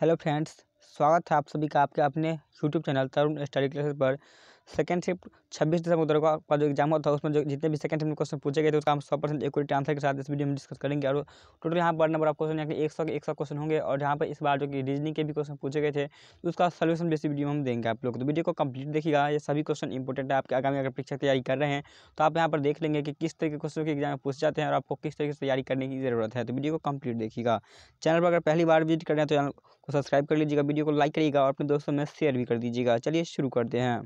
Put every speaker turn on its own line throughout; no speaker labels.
hello friends स्वागत है आप सभी का आपके अपने YouTube channel Tarun study classes पर सेकंड शिफ्ट छब्बीस दिसंबर को का जो एग्जाम होता है उसमें जो जितने भी सेकंड शिफ्ट में क्वेश्चन पूछे गए थे उसका हम सौ परसेंट एक्यूरेट आंसर के साथ इस वीडियो में डिस्कस करेंगे और टोटल यहाँ पर नंबर ऑफ क्वेश्चन यहाँ के एक सौ एक सौ क्वेश्चन होंगे और यहाँ पर इस बार जो कि रीजनिंग के भी क्वेश्चन पूछे गए थे उसका सोल्यूशन भी इस वीडियो में हम देंगे आप लोग तो वीडियो को कंप्लीट देखिएगा ये सभी क्वेश्चन इंपॉर्टेंट है आपके आगामी अगर परीक्षा तैयारी कर रहे हैं तो आप यहाँ पर देख लेंगे कि किस तरीके क्वेश्चन के एग्जाम में पूछ जाते हैं और आपको किस तरीके से तैयारी करने की जरूरत है तो वीडियो को कंप्लीट देखिएगा चैनल पर अगर पहली बार विजिट कर रहे हैं तो चैनल को सब्सक्राइब कर लीजिएगा वीडियो को लाइक करिएगा और अपने दोस्तों में शेयर भी कर दीजिएगा चलिए शुरू करते हैं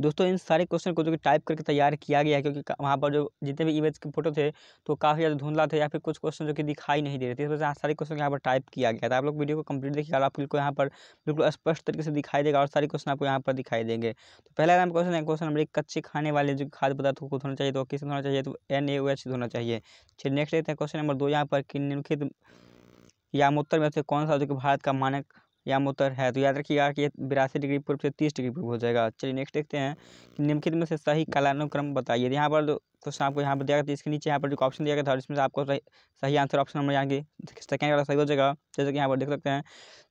दोस्तों इन सारे क्वेश्चन को जो कि टाइप करके तैयार किया गया है क्योंकि वहाँ पर जो जितने भी इमेज के फोटो थे तो काफ़ी ज़्यादा धुंधला थे या फिर कुछ क्वेश्चन जो कि दिखाई नहीं दे रहे थे इस वजह से सारे क्वेश्चन यहाँ पर टाइप किया गया था आप लोग वीडियो को कंप्लीट देखिएगा आप बिल्कुल यहाँ पर बिल्कुल स्पष्ट तरीके से दिखाई देगा और सारे क्वेश्चन आपको यहाँ पर दिखाई देंगे तो पहला नाम क्वेश्चन है क्वेश्चन नंबर एक कच्चे खाने वाले जो खाद्य पदार्थ को धोना चाहिए तो किस धोना चाहिए तो एन ए एच धोना चाहिए फिर नेक्स्ट लेते हैं क्वेश्चन नंबर दो यहाँ पर कि निम्नलिखित या उत्तर में से कौन सा जो कि भारत का मानक या उत्तर है तो याद रखिएगा कि बिरासी डिग्री पूर्व से तीस डिग्री पूर्व हो जाएगा चलिए नेक्स्ट देखते हैं कि निम्नलिखित में से सही कालानुक्रम बताइए यहाँ पर क्वेश्चन आपको यहाँ पर दिया गया था इसके नीचे यहाँ पर जो ऑप्शन दिया गया था इसमें से आपको सही आंसर ऑप्शन नंबर यहाँ की सेकेंड वाला सही हो जाएगा जैसे कि यहाँ पर देख सकते हैं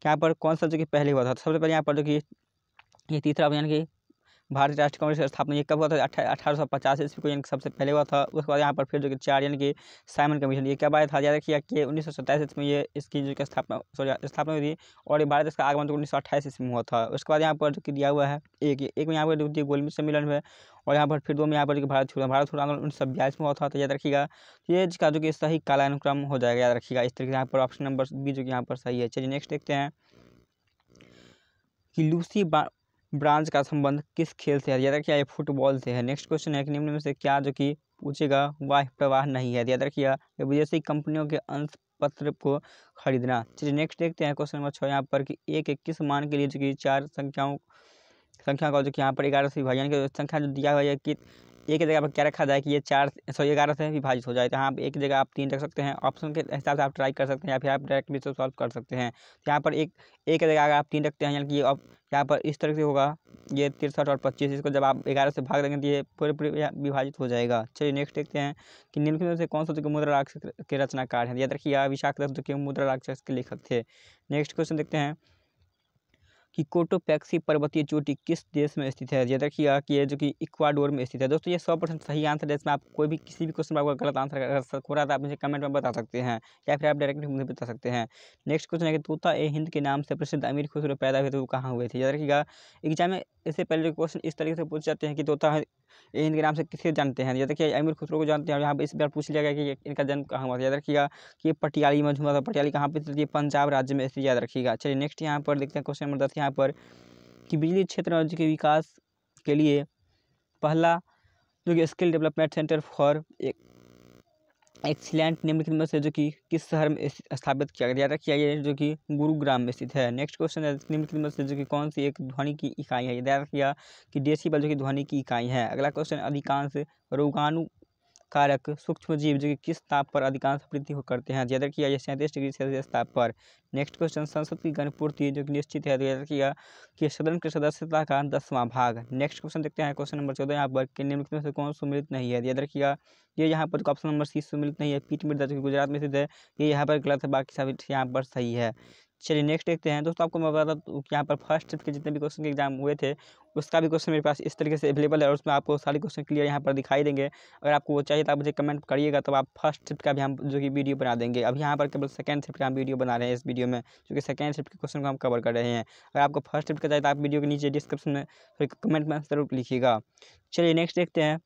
यहाँ पर कौन सा जो कि पहले हुआ था तो सबसे पहले यहाँ पर जो कि ये तीसरा ऑप्शन यानी कि भारतीय राष्ट्रीय कांग्रेस की स्थापना ये कब हुआ था अठारह सौ पचास ईस्वी को यानी सबसे पहले हुआ था उसके बाद यहाँ पर फिर जो कि चार यानी कि साइमन कमीशन ये कब आया था याद रखिए कि उन्नीस सौ सत्ताईस ईस्वी में ये इसकी जो कि स्थापना सॉरी स्थापना हुई थी और ये भारत इसका आगमन तो उन्नीस सौ अट्ठाईस ईस्वी में हुआ था उसके बाद यहाँ पर जो कि दिया हुआ है एक एक में यहाँ पर जो गोलमी सम्मेलन है और यहाँ पर फिर दो में यहाँ पर जो भारत छोड़ा भारत छोड़ा आंदोलन उन्नीस सौ बयालीस में हुआ था तो याद रखिएगा ये इसका जो कि सही कालानुक्रम हो जाएगा याद रखिएगा इस तरीके से यहाँ पर ऑप्शन नंबर बी जो कि यहाँ पर सही है चलिए नेक्स्ट देखते हैं कि लूसी ब्रांच का संबंध किस खेल से है याद रखिए फुटबॉल से है नेक्स्ट क्वेश्चन है कि निम्न में से क्या जो कि पूछेगा वाह प्रवाह नहीं है याद रखिए विदेशी कंपनियों के अंश पत्र को खरीदना चलिए नेक्स्ट देखते हैं क्वेश्चन नंबर छः यहाँ पर कि एक एक किस मान के लिए जो कि चार संख्याओं संख्या का जो कि यहाँ पर ग्यारह से भाई यानी कि संख्या जो दिया हुआ है कि एक जगह पर क्या रखा जाए कि ये चार सौ ग्यारह से विभाजित हो जाए तो यहाँ एक जगह आप तीन रख सकते हैं ऑप्शन के हिसाब से आप ट्राई कर सकते हैं या फिर आप डायरेक्ट भी सॉल्व कर सकते हैं तो यहाँ पर एक एक जगह अगर आप तीन रखते हैं यानी कि यहाँ पर इस तरह से होगा ये तिरसठ और पच्चीस इसको जब आप ग्यारह से भाग देंगे तो ये पूरे पूरे विभाजित हो जाएगा चलिए नेक्स्ट देखते हैं कि निम्नलिखित में से कौन सा मुद्रा राक्षस के रचनाकार हैं याद रखिए विशाख के मुद्रा राक्षस के लेखक थे नेक्स्ट क्वेश्चन देखते हैं कि कोटोपैक्सी पर्वतीय चोटी किस देश में स्थित है जैसा कि यहाँ जो कि इक्वाडोर में स्थित है दोस्तों ये सौ परसेंट सही आंसर है इसमें आप कोई भी किसी भी क्वेश्चन में आपका गलत आंसर अगर हो रहा था तो आप मुझे कमेंट में बता सकते हैं या फिर आप डायरेक्टली मुझे बता सकते हैं नेक्स्ट क्वेश्चन है कि तोता ए हिंद के नाम से प्रसिद्ध अमीर खुसरो पैदा हुए थे वो कहाँ हुए थे याद कि एग्जाम में इससे पहले क्वेश्चन इस तरीके से पूछ जाते हैं कि तोता इनके नाम से किसे जानते हैं जैसे कि अमीर खुसरो को जानते हैं यहाँ पर इस बार पूछ लिया गया कि इनका जन्म कहाँ हुआ था याद रखिएगा कि पटियाली में झूमा था पटियाली कहाँ पर स्थित पंजाब राज्य में इसे याद रखिएगा चलिए नेक्स्ट यहाँ पर देखते हैं क्वेश्चन नंबर दस यहाँ पर कि बिजली क्षेत्र के विकास के लिए पहला जो कि स्किल डेवलपमेंट सेंटर फॉर एक एक्सीलेंट निम्नलिखित में से जो कि किस शहर में स्थापित किया गया किया गया जो कि गुरुग्राम में स्थित है नेक्स्ट क्वेश्चन है निम्नलिखित में से जो कि कौन सी एक ध्वनि की इकाई है याद रखिएगा कि डेसिबल जो कि ध्वनि की इकाई है अगला क्वेश्चन अधिकांश रोगाणु कारक सूक्ष्म जीव जो कि किस ताप पर अधिकांश वृद्धि हो करते हैं ज्यादा किया या सैंतीस डिग्री सेल्सियस ताप पर नेक्स्ट क्वेश्चन संसद की गणपूर्ति जो कि निश्चित है ज्यादा तो किया कि सदन के सदस्यता का दसवां भाग नेक्स्ट क्वेश्चन देखते हैं क्वेश्चन नंबर चौदह यहाँ पर निम्नलिखित में से कौन सुमिलित नहीं है ज्यादा किया ये यहाँ पर तो ऑप्शन नंबर सी सुमिलित नहीं है पीठ मृदा जो गुजरात में स्थित है ये यहाँ पर गलत है बाकी सब यहाँ पर सही है चलिए नेक्स्ट देखते हैं दोस्तों आपको मैं बता दूँ यहाँ पर फर्स्ट के जितने भी क्वेश्चन के एग्जाम हुए थे उसका भी क्वेश्चन मेरे पास इस तरीके से अवेलेबल है और उसमें आपको सारे क्वेश्चन क्लियर यहाँ पर दिखाई देंगे अगर आपको वो चाहिए तो आप मुझे कमेंट करिएगा तो आप फर्स्ट शिफ्ट का भी हम जो कि वीडियो बना देंगे अब यहाँ पर केवल सेकंड शिफ्ट का हम वीडियो बना रहे हैं इस वीडियो में क्योंकि सेकंड शिफ्ट के क्वेश्चन को हम कवर कर रहे हैं अगर आपको फर्स्ट शिफ्ट का चाहिए तो आप वीडियो के नीचे डिस्क्रिप्शन में कमेंट में जरूर लिखिएगा चलिए नेक्स्ट देखते हैं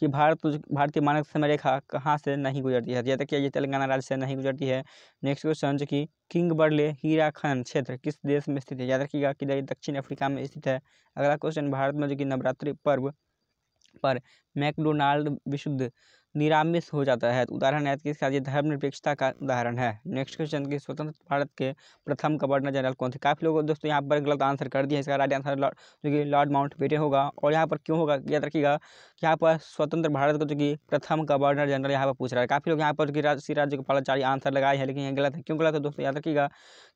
कि भारत भारतीय मानक समय रेखा कहाँ से नहीं गुजरती है जैसे कि ये तेलंगाना राज्य से नहीं गुजरती है नेक्स्ट क्वेश्चन जो कि किंग बर्ले हीरा खन क्षेत्र किस देश में स्थित है याद रखिएगा कि दक्षिण अफ्रीका में स्थित है अगला क्वेश्चन भारत में जो कि नवरात्रि पर्व पर मैकडोनाल्ड विशुद्ध निरामिष हो जाता है तो उदाहरण है कि ये धर्मनिरपेक्षता का उदाहरण है नेक्स्ट क्वेश्चन की स्वतंत्र भारत के प्रथम गवर्नर जनरल कौन थे काफ़ी लोगों दोस्तों यहाँ पर गलत आंसर कर दिया इसका राइट आंसर जो कि लॉर्ड माउंट बेटे होगा और यहाँ पर क्यों होगा याद रखिएगा कि यहाँ पर स्वतंत्र भारत का जो कि प्रथम गवर्नर जनरल यहाँ पर पूछ रहा है काफ़ी लोग यहाँ पर श्री राज्य राज्यपालाचार्य आंसर लगाए हैं लेकिन यहाँ गलत है क्यों गलत है दोस्तों याद रखिएगा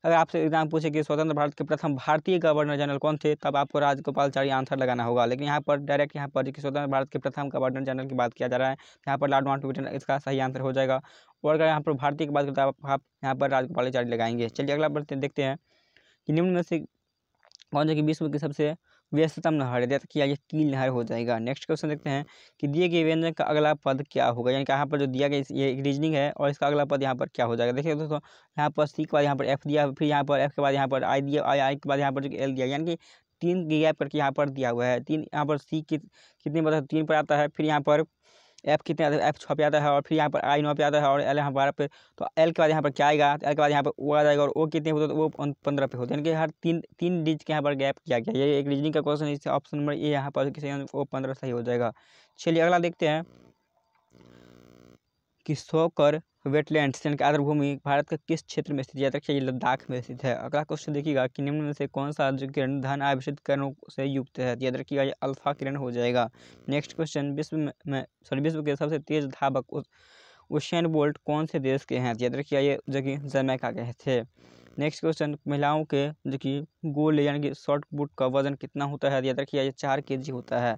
अगर आपसे एग्जाम पूछे कि स्वतंत्र भारत के प्रथम भारतीय गवर्नर जनरल कौन थे तब आपको राजगोपालाचार्य आंसर लगाना होगा लेकिन यहाँ पर डायरेक्ट यहाँ पर स्वतंत्र भारत के प्रथम गवर्नर जनरल की बात किया जा रहा है यहाँ पर पर लॉर्ड माउंट इसका सही आंसर हो जाएगा और अगर यहाँ पर भारतीय की बात करते हैं आप यहाँ पर राज्यपालाचार्य लगाएंगे चलिए अगला बढ़ते देखते हैं कि निम्न में से कौन सा कि विश्व की सबसे व्यस्ततम नहर है जैसे कि यह कील नहर हो जाएगा नेक्स्ट क्वेश्चन देखते हैं कि दिए गए व्यंजन का अगला पद क्या होगा यानी कि यहाँ पर जो दिया गया ये रीजनिंग है और इसका अगला पद यहाँ पर क्या हो जाएगा देखिए दोस्तों यहाँ पर सी के बाद यहाँ पर एफ दिया फिर यहाँ पर एफ के बाद यहाँ पर आई दिया आई आई के बाद यहाँ पर जो एल दिया यानी कि तीन गैप करके यहाँ पर दिया हुआ है तीन यहाँ पर सी कितने मतलब तीन पर आता है फिर यहाँ पर एफ कितने एफ छः पे आता है और फिर यहाँ पर आई नौ पे आता है और एल यहाँ बारह पे तो एल के बाद यहाँ पर क्या आएगा एल के बाद यहाँ पर ओ आ जाएगा और ओ कितने होते तो वो पंद्रह पे होते हैं यानी कि हर तीन तीन डिज के यहाँ पर गैप किया गया ये एक रीजनिंग का क्वेश्चन इससे ऑप्शन नंबर ए यहाँ पर सही वो पंद्रह सही हो जाएगा चलिए अगला देखते हैं कि सौ कर वेटलैंड यानी कि आर्द्र भूमि भारत के किस क्षेत्र में स्थित यात्रा चाहिए लद्दाख में स्थित है अगला क्वेश्चन देखिएगा कि निम्न में से कौन सा किरण धन आवेशित किरणों से युक्त है याद रखिएगा ये अल्फा किरण हो जाएगा नेक्स्ट क्वेश्चन विश्व में सॉरी विश्व के सबसे तेज धावक उशैन बोल्ट कौन से देश के हैं याद रखिएगा ये जो कि जमैका के थे नेक्स्ट क्वेश्चन महिलाओं के जो कि गोल यानी कि शॉर्ट बुट का वजन कितना होता है याद रखिए ये चार के जी होता है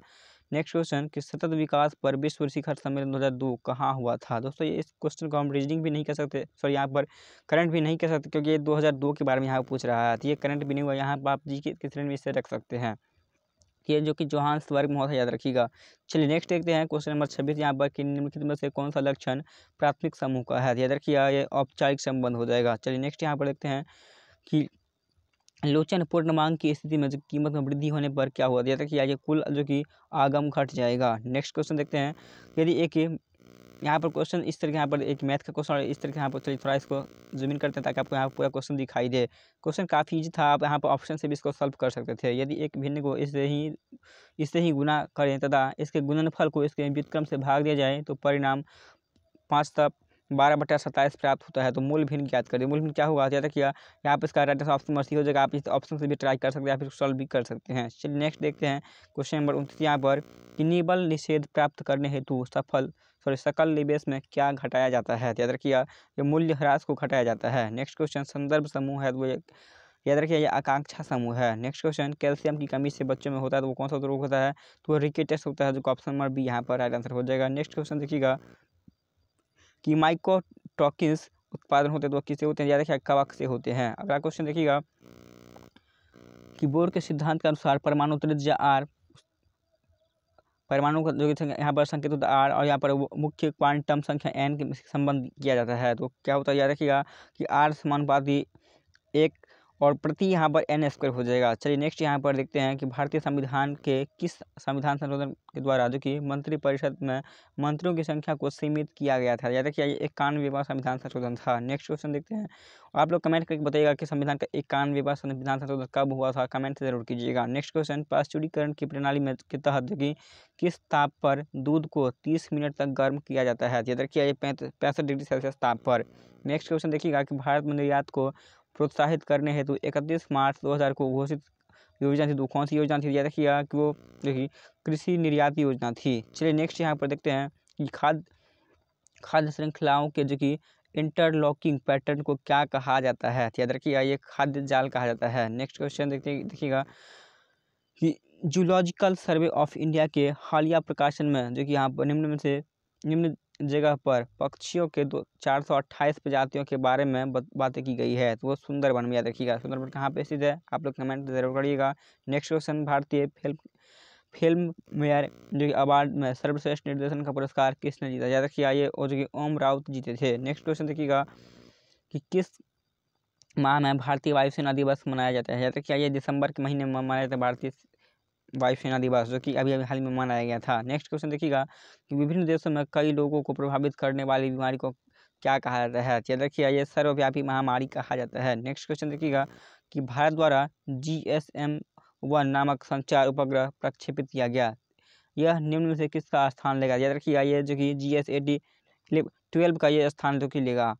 नेक्स्ट क्वेश्चन कि सतत विकास पर विश्व शिखर सम्मेलन 2002 कहाँ हुआ था दोस्तों ये इस क्वेश्चन को हम रीजनिंग भी नहीं कर सकते सॉरी यहाँ पर करंट भी नहीं कर सकते क्योंकि ये 2002 के बारे में यहाँ पूछ रहा है तो ये करंट भी नहीं हुआ यहाँ पर आप जी के श्रेणी में इसे रख सकते हैं ये जो कि जोहान में होता है याद रखिएगा चलिए नेक्स्ट देखते हैं क्वेश्चन नंबर छब्बीस यहाँ पर कि निम्नलिखित में से कौन सा लक्षण प्राथमिक समूह का है याद रखिएगा ये औपचारिक संबंध हो जाएगा चलिए नेक्स्ट यहाँ पर देखते हैं कि लोचन पूर्ण मांग की स्थिति में जो कीमत में वृद्धि होने पर क्या हुआ जैसे कि आगे कुल जो कि आगम घट जाएगा नेक्स्ट क्वेश्चन देखते हैं यदि एक यहाँ पर क्वेश्चन इस तरह के यहाँ पर एक मैथ का क्वेश्चन और इस तरह के यहाँ पर चलिए थोड़ा इसको जूमिन करते हैं ताकि आपको यहाँ पूरा क्वेश्चन दिखाई दे क्वेश्चन काफ़ी इजी था आप यहाँ पर ऑप्शन से भी इसको सॉल्व कर सकते थे यदि एक भिन्न को इससे ही इससे ही गुना करें तथा इसके गुणनफल को इसके व्युतक्रम से भाग दिया जाए तो परिणाम पाँच तक बारह बटा सत्ताईस प्राप्त होता है तो मूल भिन्न ज्ञात करिए मूल भिन्न क्या होगा ज्यादा किया यहाँ पर इसका राइट आंसर ऑप्शन मर्सी हो जाएगा आप इस ऑप्शन से भी ट्राई कर सकते हैं या फिर सॉल्व भी कर सकते हैं चलिए नेक्स्ट देखते हैं क्वेश्चन नंबर उनतीस यहाँ पर कि निषेध प्राप्त करने हेतु सफल सॉरी सकल निवेश में क्या घटाया जाता है याद रखिए ये मूल्य ह्रास को घटाया जाता है नेक्स्ट क्वेश्चन संदर्भ समूह है वो तो याद रखिए ये आकांक्षा समूह है नेक्स्ट क्वेश्चन कैल्शियम की कमी से बच्चों में होता है तो वो कौन सा रोग होता है तो वो रिकेटेस होता है जो ऑप्शन नंबर बी यहाँ पर राइट आंसर हो जाएगा नेक्स्ट क्वेश्चन देखिएगा कि माइको टॉकिस उत्पादन होते तो किससे होते हैं ज्यादा क्या कवक से होते हैं अगला क्वेश्चन देखिएगा कि बोर के सिद्धांत के अनुसार परमाणु त्रिज्या आर परमाणु का जो यहाँ पर संकेत होता आर और यहाँ पर मुख्य क्वांटम संख्या एन के संबंध किया जाता है तो क्या होता है याद रखिएगा कि आर समानुपाती एक और प्रति यहाँ पर एन स्क्वायर हो जाएगा चलिए नेक्स्ट यहाँ पर देखते हैं कि भारतीय संविधान के किस संविधान संशोधन के द्वारा जो कि मंत्रिपरिषद में मंत्रियों की संख्या को सीमित किया गया था याद रखिए इक्यानवेवा संविधान संशोधन था नेक्स्ट क्वेश्चन देखते हैं आप लोग कमेंट करके बताइएगा कि संविधान का इक्यानवेवा संविधान संशोधन कब हुआ था कमेंट जरूर कीजिएगा नेक्स्ट क्वेश्चन पाश्चुरीकरण की प्रणाली में के तहत जो कि किस ताप पर दूध को तीस मिनट तक गर्म किया जाता है याद रखिए पैंसठ डिग्री सेल्सियस ताप पर नेक्स्ट क्वेश्चन देखिएगा कि भारत में निर्यात को प्रोत्साहित करने हेतु इकतीस मार्च दो को घोषित योजना थी तो कौन सी योजना थी रखिए कि वो देखिए कृषि निर्यात योजना थी चलिए नेक्स्ट यहाँ पर देखते हैं कि खाद्य खाद्य श्रृंखलाओं के जो कि इंटरलॉकिंग पैटर्न को क्या कहा जाता है याद रखिएगा ये खाद्य जाल कहा जाता है नेक्स्ट क्वेश्चन देखते देखिएगा कि जूलॉजिकल सर्वे ऑफ इंडिया के हालिया प्रकाशन में जो कि यहाँ पर निम्न में से निम्न जगह पर पक्षियों के दो चार सौ अट्ठाईस प्रजातियों के बारे में बातें की गई है तो वो सुंदरबन में याद रखिएगा सुंदरबन कहाँ पे स्थित है आप लोग कमेंट जरूर करिएगा नेक्स्ट क्वेश्चन भारतीय फिल्म फिल्म मेयर जो अवार्ड में सर्वश्रेष्ठ निर्देशन का पुरस्कार किसने जीता याद रखिए आइए और जो कि ओम राउत जीते थे नेक्स्ट क्वेश्चन देखिएगा कि किस माह में भारतीय वायुसेना दिवस मनाया जाता है याद रखिए आइए दिसंबर के महीने में मनाया जाता है भारतीय वायुसेना दिवस जो कि अभी अभी हाल में मनाया गया था नेक्स्ट क्वेश्चन देखिएगा कि विभिन्न देशों में कई लोगों को प्रभावित करने वाली बीमारी को क्या कहा जाता है चलिए देखिए ये सर्वव्यापी महामारी कहा जाता है नेक्स्ट क्वेश्चन देखिएगा कि भारत द्वारा जी एस एम वन नामक संचार उपग्रह प्रक्षेपित किया गया यह निम्न से किसका स्थान लेगा याद रखिएगा ये जो कि G S A D twelve का ये स्थान जो कि लेगा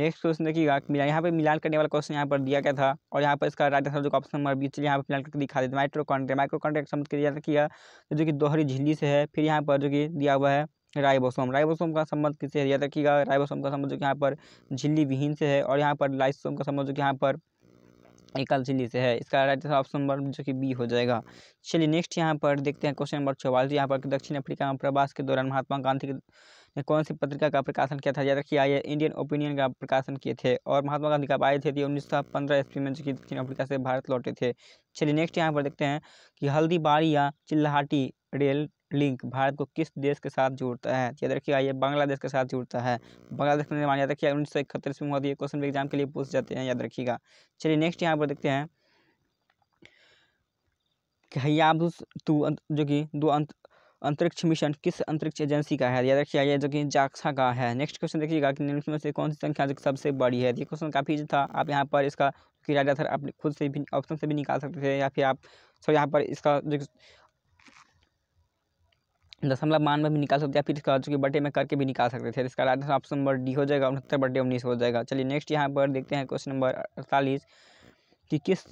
नेक्स्ट क्वेश्चन देखिएगा मिलान यहाँ पे मिलान करने वाला क्वेश्चन यहाँ पर दिया गया था और यहाँ पर इसका राइट आंसर जो ऑप्शन नंबर बी चलिए यहाँ पर मिलान करके दिखा देते माइक्रोकॉन्ट्रेक्ट माइक्रोकॉन्ट्रेक्ट संबंध किया किया जो कि दोहरी झिल्ली से है फिर यहाँ पर जो कि दिया हुआ है राइबोसोम राइबोसोम का संबंध किससे है याद रखिएगा राइबोसोम का संबंध जो कि यहाँ पर झिल्ली विहीन से है और यहाँ पर लाइसोम का संबंध जो कि यहाँ पर एकल झिल्ली से है इसका राइट आंसर ऑप्शन नंबर जो कि बी हो जाएगा चलिए नेक्स्ट यहाँ पर देखते हैं क्वेश्चन नंबर चौवालीस यहाँ पर दक्षिण अफ्रीका में प्रवास के दौरान महात्मा गांधी के ने कौन सी पत्रिका का प्रकाशन किया था याद रखिए आइए इंडियन ओपिनियन का प्रकाशन किए थे और महात्मा गांधी कब आए थे उन्नीस सौ पंद्रह ईस्वी में जो कि दक्षिण अफ्रीका से भारत लौटे थे चलिए नेक्स्ट यहाँ पर देखते हैं कि हल्दीबाड़ी या चिल्लाहाटी रेल लिंक भारत को किस देश के साथ जोड़ता है याद रखिए आइए बांग्लादेश के साथ जोड़ता है बांग्लादेश का निर्माण याद रखिए उन्नीस सौ इकहत्तर में हुआ क्वेश्चन एग्जाम के लिए पूछ जाते हैं याद रखिएगा चलिए नेक्स्ट यहाँ पर देखते हैं हयाबुस तू जो कि दो अंत अंतरिक्ष मिशन किस अंतरिक्ष एजेंसी का है याद रखिए ये जो कि जाक्सा का है नेक्स्ट क्वेश्चन देखिएगा कि निम्न में से कौन सी संख्या जो सबसे बड़ी है ये क्वेश्चन काफ़ी था आप यहाँ पर इसका किराया आंसर आप खुद से भी ऑप्शन से भी निकाल सकते थे या फिर आप सर यहाँ पर इसका जो दशमलव मान में भी निकाल सकते हैं फिर इसका जो कि बटे में करके भी निकाल सकते थे इसका राइट ऑप्शन नंबर डी हो जाएगा उनहत्तर बटे उन्नीस हो जाएगा चलिए नेक्स्ट यहाँ पर देखते हैं क्वेश्चन नंबर अड़तालीस कि किस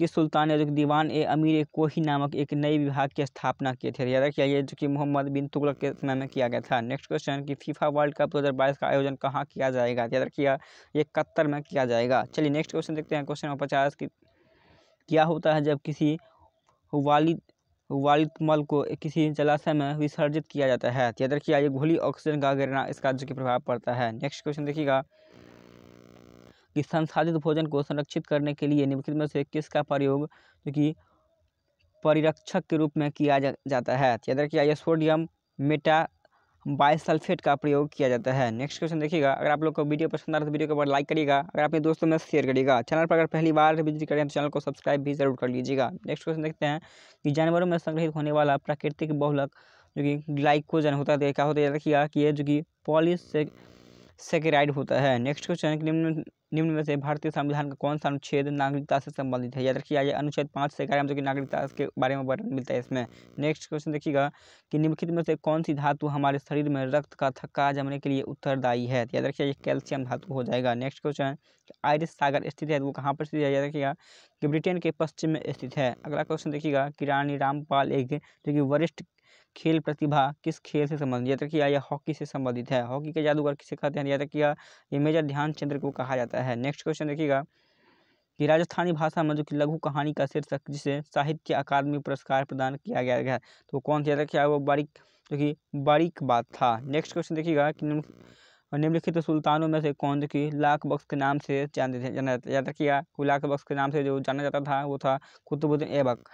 के सुल्तान ने जो कि दीवान ए अमीर ए कोही नामक एक नए विभाग की स्थापना किए थे याद रखिए जो कि मोहम्मद बिन तुगलक के समय में किया गया था नेक्स्ट क्वेश्चन कि फीफा वर्ल्ड कप 2022 का आयोजन कहाँ किया जाएगा याद रखिए ये कत्तर में किया जाएगा चलिए नेक्स्ट क्वेश्चन देखते हैं क्वेश्चन नंबर पचास की क्या होता है जब किसी वालिद वालिद मल को किसी जलाशय में विसर्जित किया जाता है याद रखिए ये घोली ऑक्सीजन का गिरना इसका जो कि प्रभाव पड़ता है नेक्स्ट क्वेश्चन देखिएगा कि संसाधित भोजन को संरक्षित करने के लिए निम्नलिखित में से किसका प्रयोग जो कि परिरक्षक के रूप में किया जा, जाता है तो याद रखिए सोडियम मेटा बायसल्फेट का प्रयोग किया जाता है नेक्स्ट क्वेश्चन देखिएगा अगर आप लोग को वीडियो पसंद आ रहा है तो वीडियो को बार लाइक करिएगा अगर अपने दोस्तों में शेयर करिएगा चैनल पर अगर पहली बार विजिट करें तो चैनल को सब्सक्राइब भी जरूर कर लीजिएगा नेक्स्ट क्वेश्चन देखते हैं कि जानवरों में संग्रहित होने वाला प्राकृतिक बहुलक जो कि ग्लाइकोजन होता है तो क्या होता है याद देखिएगा कि ये जो कि पॉलिस सेकेराइड होता है नेक्स्ट क्वेश्चन निम्न निम्न में से भारतीय संविधान का कौन सा अनुच्छेद नागरिकता से संबंधित है याद रखिए ये अनुच्छेद पाँच से ग्यारह जो कि नागरिकता के बारे में वर्णन मिलता है इसमें नेक्स्ट क्वेश्चन देखिएगा कि निम्नलिखित में से कौन सी धातु हमारे शरीर में रक्त का थक्का जमने के लिए उत्तरदायी है याद रखिए ये कैल्शियम धातु हो जाएगा नेक्स्ट क्वेश्चन आयरिस सागर स्थित है तो वो कहाँ पर स्थित है याद रखिएगा कि ब्रिटेन के पश्चिम में स्थित है अगला क्वेश्चन देखिएगा कि रानी रामपाल एक जो कि वरिष्ठ खेल प्रतिभा किस खेल से संबंधित याद रखिए यह हॉकी से संबंधित है हॉकी के जादूगर किसे कहते हैं याद रखिएगा ये मेजर ध्यानचंद्र को कहा जाता है नेक्स्ट क्वेश्चन देखिएगा कि राजस्थानी भाषा में जो कि लघु कहानी का शीर्षक जिसे साहित्य अकादमी पुरस्कार प्रदान किया गया है तो कौन सा याद क्या वो बारीक जो कि बारीक बात था नेक्स्ट क्वेश्चन देखिएगा कि निम्नलिखित तो सुल्तानों में से कौन जो कि लाख बख्श के नाम से जानते थे याद रखिएगा किया लाख बख्श के नाम से जो जाना जाता था वो था कुतुबुद्दीन ऐबक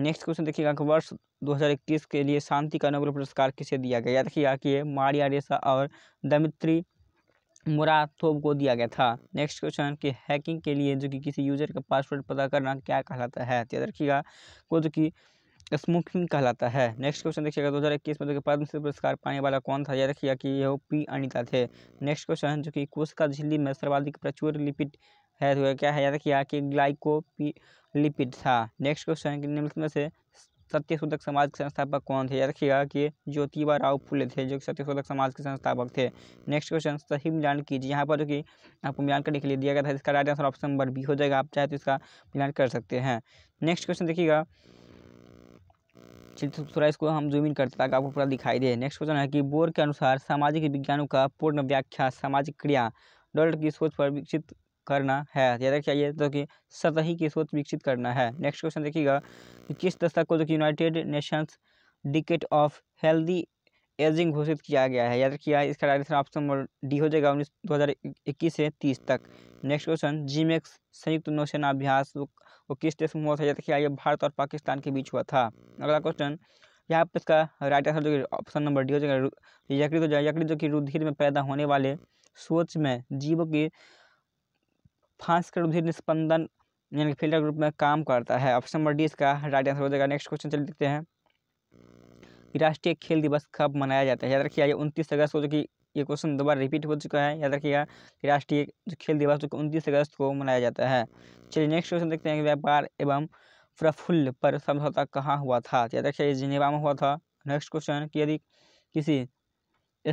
नेक्स्ट क्वेश्चन देखिएगा कि वर्ष 2021 के लिए शांति का नोबेल पुरस्कार किसे दिया गया देखिएगा कि ये मारिया रेसा और दमित्री मुराथोब को दिया गया था नेक्स्ट क्वेश्चन कि हैकिंग के लिए जो कि किसी यूजर का पासवर्ड पता करना क्या कहलाता है तो याद रखिएगा को जो कि स्मोकिंग कहलाता है नेक्स्ट क्वेश्चन देखिएगा दो हज़ार इक्कीस में जो कि पद्मश्री पुरस्कार पाने वाला कौन था याद रखिएगा कि यह पी अनिता थे नेक्स्ट क्वेश्चन जो कि कोशिका झिल्ली में सर्वाधिक प्रचुर लिपिड है तो क्या है याद किया कि ग्लाइकोलिपिड था नेक्स्ट क्वेश्चन है कि निम्नलिखित में से सत्यशोधक समाज के संस्थापक कौन थे याद रखिएगा कि ज्योतिबा राव फुले थे जो कि सत्यशोधक समाज के संस्थापक थे नेक्स्ट क्वेश्चन सही मिलान कीजिए यहाँ पर जो कि आपको मिलान करने के लिए दिया गया था इसका right answer option number B हो जाएगा आप चाहे तो इसका मिलान कर सकते हैं नेक्स्ट क्वेश्चन देखिएगा तो थोड़ा इसको हम जूम इन करते ताकि आपको पूरा दिखाई दे नेक्स्ट क्वेश्चन है कि बोर के अनुसार सामाजिक विज्ञानों का पूर्ण व्याख्या सामाजिक क्रिया डॉलर की सोच पर विकसित करना है याद रखिए तो कि सतही की सोच विकसित करना है नेक्स्ट क्वेश्चन देखिएगा किस दशक को जो तो कि United Nations decade of healthy ageing घोषित किया गया है याद रखिए इसका राइट ऑप्शन नंबर डी हो जाएगा उन्नीस दो हज़ार इक्कीस से तीस तक नेक्स्ट क्वेश्चन जीमेक्स संयुक्त नौसेना अभ्यास वो किस देश में हुआ था याद रखिए ये भारत और पाकिस्तान के बीच हुआ था अगला क्वेश्चन यहाँ पर इसका राइट आंसर जो कि ऑप्शन नंबर डी हो जाएगा यकृत हो जाएगा यकृत जो कि रुधिर में पैदा होने वाले सोच में जीवों की फांस के रुधिर निष्पंदन यानी कि फिल्टर ग्रुप में काम करता है ऑप्शन नंबर डी इसका राइट आंसर हो जाएगा नेक्स्ट क्वेश्चन चलिए देखते हैं कि राष्ट्रीय खेल दिवस कब मनाया जाता है याद रखिए ये उनतीस अगस्त को जो कि ये क्वेश्चन दोबारा रिपीट हो चुका है याद रखिएगा कि राष्ट्रीय खेल दिवस जो कि उनतीस अगस्त को मनाया जाता है चलिए नेक्स्ट क्वेश्चन देखते हैं कि व्यापार एवं प्रफुल्ल पर समझौता कहाँ हुआ था याद रखिए जिनेवा में हुआ था नेक्स्ट क्वेश्चन कि यदि किसी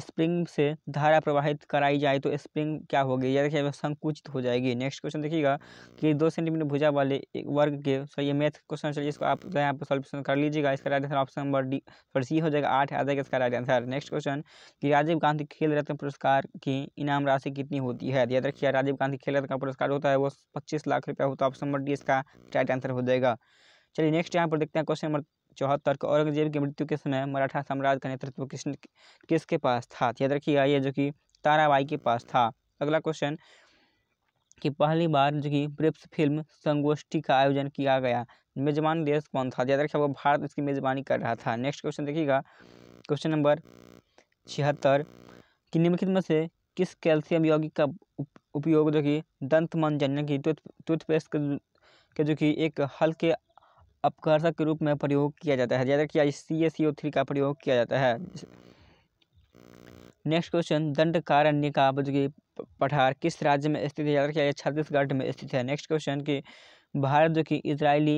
स्प्रिंग से धारा प्रवाहित कराई जाए तो स्प्रिंग क्या होगी या देखिए संकुचित हो जाएगी नेक्स्ट क्वेश्चन देखिएगा कि दो सेंटीमीटर भुजा वाले एक वर्ग के सॉरी ये मैथ क्वेश्चन चलिए इसको आप यहाँ पर सॉल्यूशन कर लीजिएगा इसका right answer option number D sorry C हो जाएगा आठ आ जाएगा इसका राइट आंसर नेक्स्ट क्वेश्चन कि राजीव गांधी खेल रत्न पुरस्कार की इनाम राशि कितनी होती है याद रखिए राजीव गांधी खेल रत्न का पुरस्कार होता है वो पच्चीस लाख रुपया होता है ऑप्शन नंबर डी इसका राइट आंसर हो जाएगा चलिए नेक्स्ट यहाँ पर देखते हैं क्वेश्चन नंबर चौहत्तर को औरंगजेब की मृत्यु के समय मराठा साम्राज्य का नेतृत्व किस किसके पास था याद रखिएगा ये जो कि ताराबाई के पास था अगला क्वेश्चन कि पहली बार जो कि ब्रिप्स फिल्म संगोष्ठी का आयोजन किया गया मेजबान देश कौन था याद रखिए वो भारत इसकी मेजबानी कर रहा था नेक्स्ट क्वेश्चन देखिएगा क्वेश्चन नंबर छिहत्तर कि निम्नलिखित में से किस कैल्शियम यौगिक का उपयोग जो कि दंत मंजन की टूथपेस्ट के जो कि एक हल्के अपकर्षक के रूप में प्रयोग किया जाता है ज़्यादा किया सी ए सी ओ थ्री का प्रयोग किया जाता है नेक्स्ट क्वेश्चन दंड कारण्य का बुजुर्गी पठार किस राज्य में स्थित है याद रखिए छत्तीसगढ़ में स्थित है नेक्स्ट क्वेश्चन कि भारत जो कि इसराइली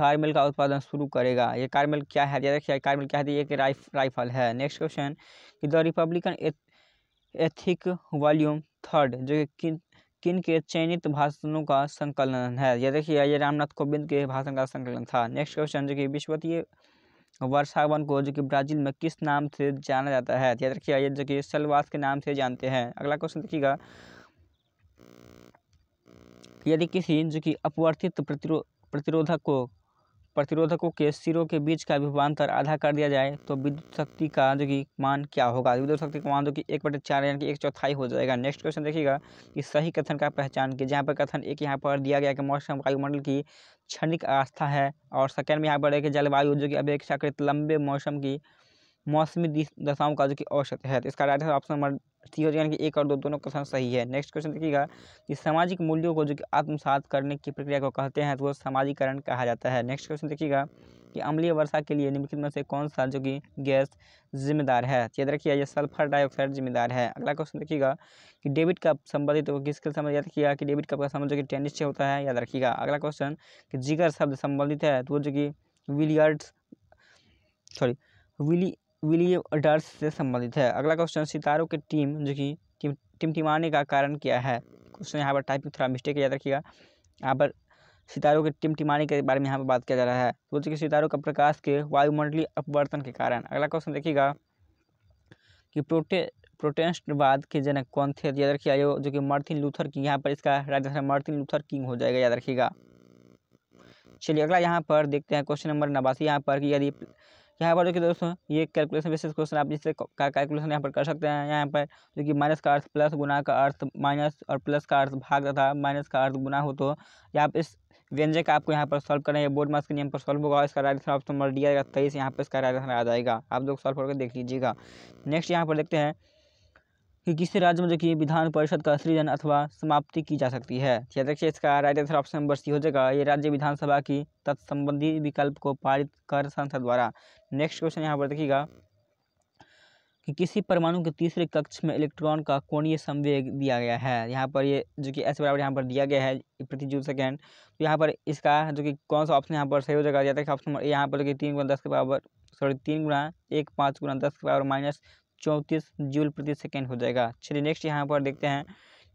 कारमिल का उत्पादन शुरू करेगा ये कारमिल क्या है याद रखिए कारमिल क्या है ये राइफ राइफल है नेक्स्ट क्वेश्चन कि the Republican ethic volume third जो कि किन के चयनित भाषणों का संकलन है यह देखिए ये रामनाथ कोविंद के भाषण का संकलन था नेक्स्ट क्वेश्चन जो कि विश्वतीय वर्षावन को जो कि ब्राजील में किस नाम से जाना जाता है याद रखिए ये जो कि सलवास के नाम से जानते हैं अगला क्वेश्चन देखिएगा यदि किसी जो कि अपवर्तित प्रतिरो प्रतिरोधक को प्रतिरोधकों के सिरों के बीच का विभवान्तर आधा कर दिया जाए तो विद्युत शक्ति का जो कि मान क्या होगा विद्युत शक्ति का मान जो कि एक बटे चार यानी कि एक चौथाई हो जाएगा नेक्स्ट क्वेश्चन देखिएगा कि सही कथन का पहचान की जहाँ पर कथन एक यहाँ पर दिया गया कि मौसम वायुमंडल की क्षणिक आस्था है और सेकेंड में यहाँ पर है कि जलवायु जो कि अपेक्षाकृत लंबे मौसम की मौसमी दशाओं का जो कि औसत है तो इसका राइट ऑप्शन नंबर सी हो जाएगा कि एक और दो दोनों क्वेश्चन सही है नेक्स्ट क्वेश्चन देखिएगा कि सामाजिक मूल्यों को जो कि आत्मसात करने की प्रक्रिया को कहते हैं तो वो समाजीकरण कहा जाता है नेक्स्ट क्वेश्चन देखिएगा कि अम्लीय वर्षा के लिए निम्नलिखित में से कौन सा जो कि गैस जिम्मेदार है तो याद रखिए यह सल्फर डाइऑक्साइड जिम्मेदार है अगला क्वेश्चन देखिएगा कि डेबिट कप संबंधित तो किसके संबंध याद रखिएगा कि डेबिट कप का संबंध जो कि टेनिस से होता है याद रखिएगा अगला क्वेश्चन कि जिगर शब्द संबंधित है तो जो कि विलियर्ड्स सॉरी विली विलियम डर्स से संबंधित है अगला क्वेश्चन सितारों की टीम जो कि टीम टिमटिमाने का कारण क्या है क्वेश्चन यहाँ पर टाइपिंग थोड़ा मिस्टेक याद रखिएगा यहाँ पर सितारों के टिमटिमाने के बारे में यहाँ पर बात किया जा रहा है सोचिए तो कि सितारों का प्रकाश के वायुमंडलीय अपवर्तन के कारण अगला क्वेश्चन देखिएगा कि प्रोटे प्रोटेस्टवाद के जनक कौन थे याद रखिए जो कि मार्टिन लूथर किंग यहाँ पर इसका राज्य आंसर लूथर किंग हो जाएगा याद रखिएगा चलिए अगला यहाँ पर देखते हैं क्वेश्चन नंबर नवासी यहाँ पर कि यदि यहाँ पर देखिए दोस्तों ये कैलकुलेशन बेसिस क्वेश्चन आप जिससे का कैलकुलेशन यहाँ पर कर सकते हैं यहाँ पर जो कि माइनस का अर्थ प्लस गुना का अर्थ माइनस और प्लस का अर्थ भाग तथा माइनस का अर्थ गुना हो तो यहाँ इस व्यंजय का आपको यहाँ पर सॉल्व करना है बोर्ड मार्क्स के नियम पर सॉल्व होगा इसका right answer option number D आएगा तेईस यहाँ पर इसका राइट आंसर आ जाएगा आप लोग सॉल्व करके देख लीजिएगा नेक्स्ट यहाँ पर देखते हैं कि किसी राज्य में जो कि विधान परिषद का सृजन अथवा समाप्ति की जा सकती है छियासठ इसका right answer option number C हो जाएगा ये राज्य विधानसभा की तत्संबंधी विकल्प को पारित कर संसद द्वारा नेक्स्ट क्वेश्चन यहाँ पर देखिएगा कि किसी परमाणु के तीसरे कक्ष में इलेक्ट्रॉन का कोणीय संवेग दिया गया है यहाँ पर ये जो कि ऐसे बराबर यहाँ पर दिया गया है प्रति जूल सेकेंड तो यहाँ पर इसका जो कि कौन सा ऑप्शन यहाँ पर सही हो जाएगा जैसे ऑप्शन यहाँ पर जो कि तीन गुना दस के बराबर सॉरी तीन गुना एक पाँच गुना दस के बराबर माइनस चौंतीस जूल प्रति सेकेंड हो जाएगा चलिए नेक्स्ट यहाँ पर देखते हैं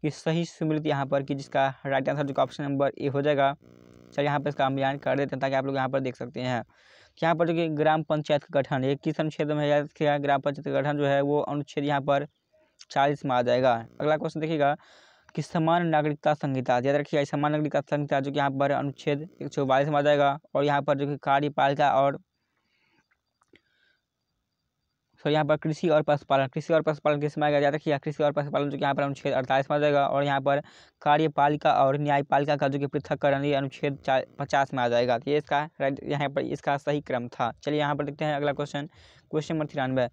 कि सही सुमिलित यहाँ पर कि जिसका राइट आंसर जो ऑप्शन नंबर ए हो जाएगा चलिए यहाँ पर इसका हम बयान कर देते हैं ताकि आप लोग यहाँ पर देख सकते हैं यहाँ पर जो कि ग्राम पंचायत का गठन है किस अनुच्छेद में याद किया ग्राम पंचायत का गठन जो है वो अनुच्छेद यहाँ पर चालीस में आ जाएगा अगला क्वेश्चन देखिएगा कि समान नागरिकता संहिता याद रखिएगा समान नागरिकता संहिता जो कि यहाँ पर अनुच्छेद एक सौ बाईस में आ जाएगा और यहाँ पर जो कि कार्यपालिका और सो तो यहाँ पर कृषि और पशुपालन कृषि और पशुपालन किस में आएगा याद रखिए कृषि और पशुपालन जो कि यहाँ पर अनुच्छेद अड़तालीस में आ जाएगा और यहाँ पर कार्यपालिका और न्यायपालिका का जो कि पृथककरण ये अनुच्छेद पचास में आ जाएगा तो ये इसका यहाँ पर इसका सही क्रम था चलिए यहाँ पर देखते हैं अगला क्वेश्चन क्वेश्चन नंबर तिरानवे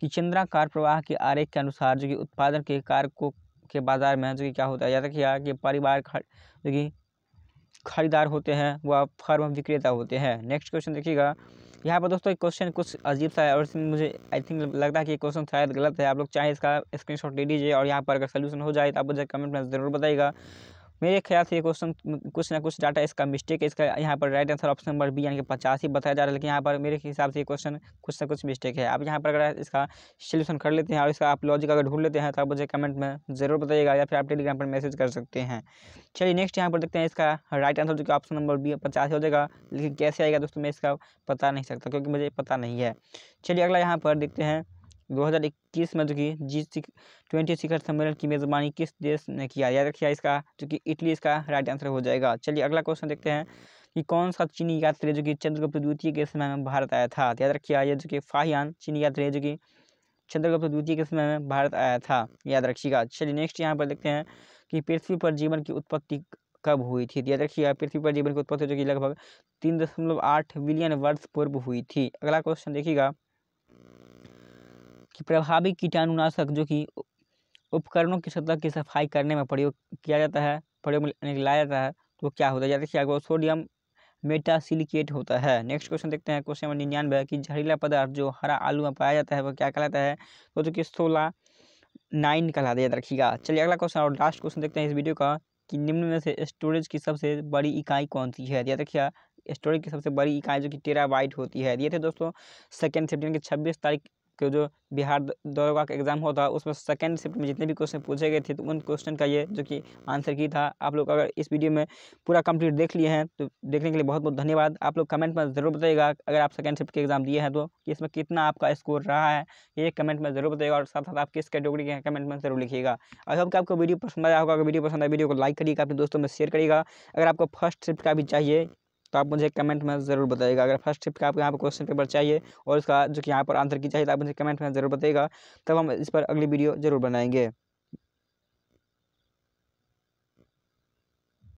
कि चंद्राकार प्रवाह के आरेख के अनुसार जो कि उत्पादन के कारकों के बाजार में जो कि क्या होता है याद रखिए कि परिवार जो कि खरीदार होते हैं वह फर्म विक्रेता होते हैं नेक्स्ट क्वेश्चन देखिएगा यहाँ पर दोस्तों एक क्वेश्चन कुछ अजीब सा है और इसमें मुझे आई थिंक लगता है कि क्वेश्चन शायद गलत है आप लोग चाहे इसका स्क्रीनशॉट ले लीजिए और यहाँ पर अगर सोल्यूशन हो जाए तो आप मुझे कमेंट में ज़रूर बताएगा मेरे ख्याल से ये क्वेश्चन कुछ ना कुछ डाटा इसका मिस्टेक है इसका यहाँ पर right answer option number B यानी कि पचास ही बताया जा रहा है लेकिन यहाँ पर मेरे हिसाब से ये क्वेश्चन कुछ ना कुछ मिस्टेक है आप यहाँ पर अगर इसका सोल्यूशन कर लेते हैं और इसका आप लॉजिक अगर ढूंढ लेते हैं तो आप मुझे कमेंट में जरूर बताइएगा या फिर आप टेलीग्राम पर मैसेज कर सकते हैं चलिए नेक्स्ट यहाँ पर देखते हैं इसका राइट आंसर जो कि ऑप्शन नंबर बी पचास हो जाएगा लेकिन कैसे आएगा दोस्तों मैं इसका पता नहीं सकता क्योंकि मुझे पता नहीं है चलिए अगला यहाँ पर देखते हैं 2021 में जो कि जी ट्वेंटी शिखर सम्मेलन की मेज़बानी किस देश ने किया याद रखिए इसका जो कि इटली इसका राइट आंसर हो जाएगा चलिए अगला क्वेश्चन देखते हैं कि कौन सा चीनी यात्री जो कि चंद्रगुप्त द्वितीय के समय में भारत आया था तो याद रखिए ये जो कि फाहियान चीनी यात्री जो कि चंद्रगुप्त द्वितीय के समय में भारत आया था याद रखिएगा चलिए नेक्स्ट यहाँ पर देखते हैं कि पृथ्वी पर जीवन की उत्पत्ति कब हुई थी तो याद रखिए पृथ्वी पर जीवन की उत्पत्ति जो कि लगभग तीन दशमलव आठ बिलियन वर्ष पूर्व हुई थी अगला क्वेश्चन देखिएगा कि प्रभावी कीटाणुनाशक जो कि उपकरणों की सतह की सफाई करने में प्रयोग किया जाता है प्रयोग में लाया जाता है तो क्या होता है जैसे कि अगर सोडियम मेटासिलिकेट होता है नेक्स्ट क्वेश्चन देखते हैं क्वेश्चन नंबर निन्यानवे कि जहरीला पदार्थ जो हरा आलू में पाया जाता है वो क्या कहलाता है वो तो कि सोलह नाइन कहलाता है याद रखिएगा चलिए अगला क्वेश्चन और लास्ट क्वेश्चन देखते हैं इस वीडियो का कि निम्न में से स्टोरेज की सबसे बड़ी इकाई कौन सी है याद रखिए स्टोरेज की सबसे बड़ी इकाई जो कि वाइट होती है ये थे दोस्तों सेकेंड सेप्टेम्बर की छब्बीस तारीख कि जो बिहार दरोगा का एग्ज़ाम होता उसमें सेकेंड शिफ्ट में जितने भी क्वेश्चन पूछे गए थे तो उन क्वेश्चन का ये जो कि आंसर की था आप लोग अगर इस वीडियो में पूरा कंप्लीट देख लिए हैं तो देखने के लिए बहुत बहुत धन्यवाद आप लोग कमेंट में ज़रूर बताइएगा अगर आप सेकेंड शिफ्ट के एग्ज़ाम दिए हैं तो इसमें कितना आपका स्कोर रहा है ये कमेंट में ज़रूर बताइएगा और साथ साथ आप किस कैटेगरी के हैं कमेंट में ज़रूर लिखिएगा आई होप कि आपको वीडियो पसंद आया होगा अगर वीडियो पसंद आया वीडियो को लाइक करिएगा अपने दोस्तों में शेयर करिएगा अगर आपको फर्स्ट शिफ्ट का भी चाहिए तो आप मुझे कमेंट में ज़रूर बताइएगा अगर फर्स्ट शिफ्ट का आपको यहाँ पर क्वेश्चन पेपर चाहिए और इसका जो कि यहाँ पर आंसर की चाहिए तो आप मुझे कमेंट में ज़रूर बताइएगा तब हम इस पर अगली वीडियो ज़रूर बनाएंगे